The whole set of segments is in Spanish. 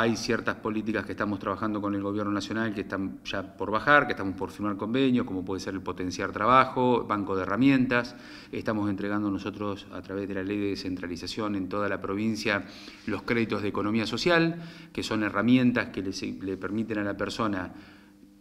Hay ciertas políticas que estamos trabajando con el gobierno nacional que están ya por bajar, que estamos por firmar convenios, como puede ser el potenciar trabajo, banco de herramientas. Estamos entregando nosotros a través de la ley de descentralización en toda la provincia los créditos de economía social, que son herramientas que le permiten a la persona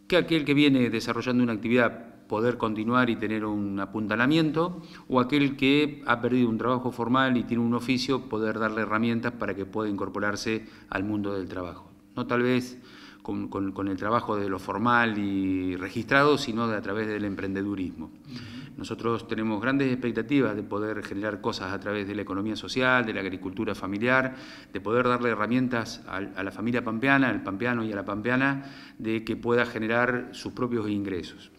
que aquel que viene desarrollando una actividad poder continuar y tener un apuntalamiento, o aquel que ha perdido un trabajo formal y tiene un oficio, poder darle herramientas para que pueda incorporarse al mundo del trabajo. No tal vez con, el trabajo de lo formal y registrado, sino a través del emprendedurismo. Nosotros tenemos grandes expectativas de poder generar cosas a través de la economía social, de la agricultura familiar, de poder darle herramientas a, la familia pampeana, al pampeano y a la pampeana, de que pueda generar sus propios ingresos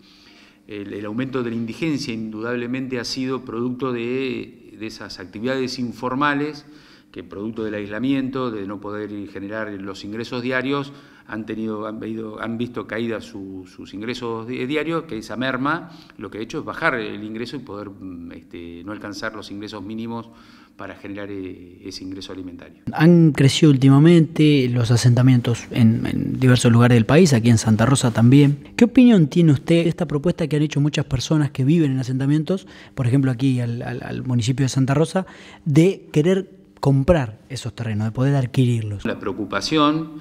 el, aumento de la indigencia indudablemente ha sido producto de, de esas actividades informales que producto del aislamiento, de no poder generar los ingresos diarios, han, tenido, han, han visto caídas sus ingresos diarios, que esa merma lo que ha hecho es bajar el ingreso y poder mm, este, no alcanzar los ingresos mínimos para generar eh, ese ingreso alimentario. Han crecido últimamente los asentamientos en, diversos lugares del país, aquí en Santa Rosa también. ¿Qué opinión tiene usted de esta propuesta que han hecho muchas personas que viven en asentamientos, por ejemplo aquí al municipio de Santa Rosa, de querer comprar esos terrenos, de poder adquirirlos. La preocupación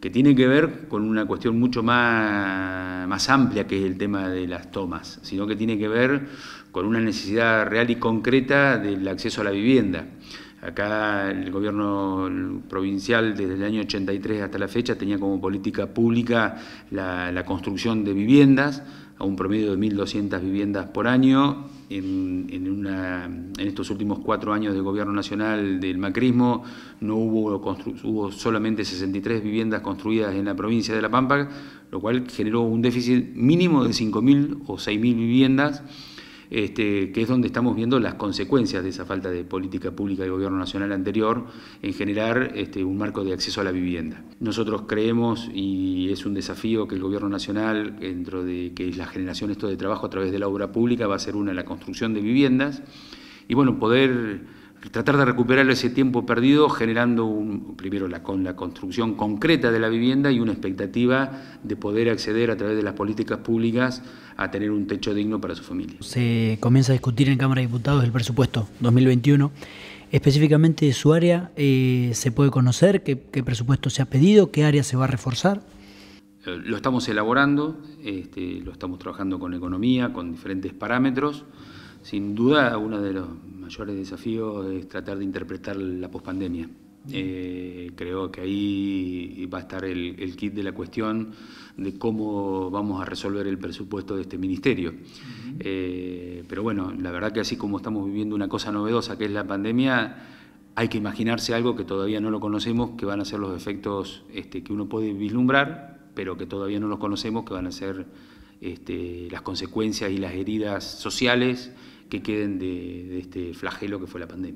que tiene que ver con una cuestión mucho más, más amplia que es el tema de las tomas, sino que tiene que ver con una necesidad real y concreta del acceso a la vivienda. Acá el gobierno provincial desde el año 83 hasta la fecha tenía como política pública la, la construcción de viviendas a un promedio de 1.200 viviendas por año en, estos últimos cuatro años de gobierno nacional del macrismo no hubo, hubo solamente 63 viviendas construidas en la provincia de La Pampa, lo cual generó un déficit mínimo de 5.000 o 6.000 viviendas este, que es donde estamos viendo las consecuencias de esa falta de política pública del gobierno nacional anterior en generar este, un marco de acceso a la vivienda. Nosotros creemos, y es un desafío que el gobierno nacional, dentro de que es la generación esto de trabajo a través de la obra pública, va a ser una la construcción de viviendas, y bueno, poder tratar de recuperar ese tiempo perdido generando un, primero la, con la construcción concreta de la vivienda y una expectativa de poder acceder a través de las políticas públicas a tener un techo digno para su familia. Se comienza a discutir en Cámara de Diputados el presupuesto 2021. Específicamente su área, eh, ¿se puede conocer qué, presupuesto se ha pedido? ¿Qué área se va a reforzar? Eh, lo estamos elaborando, este, lo estamos trabajando con economía, con diferentes parámetros. Sin duda, una de los mayores desafíos es tratar de interpretar la pospandemia. Eh, creo que ahí va a estar el, kit de la cuestión de cómo vamos a resolver el presupuesto de este ministerio. Eh, pero bueno, la verdad que así como estamos viviendo una cosa novedosa que es la pandemia, hay que imaginarse algo que todavía no lo conocemos, que van a ser los efectos este, que uno puede vislumbrar, pero que todavía no los conocemos, que van a ser este, las consecuencias y las heridas sociales que queden de, este flagelo que fue la pandemia.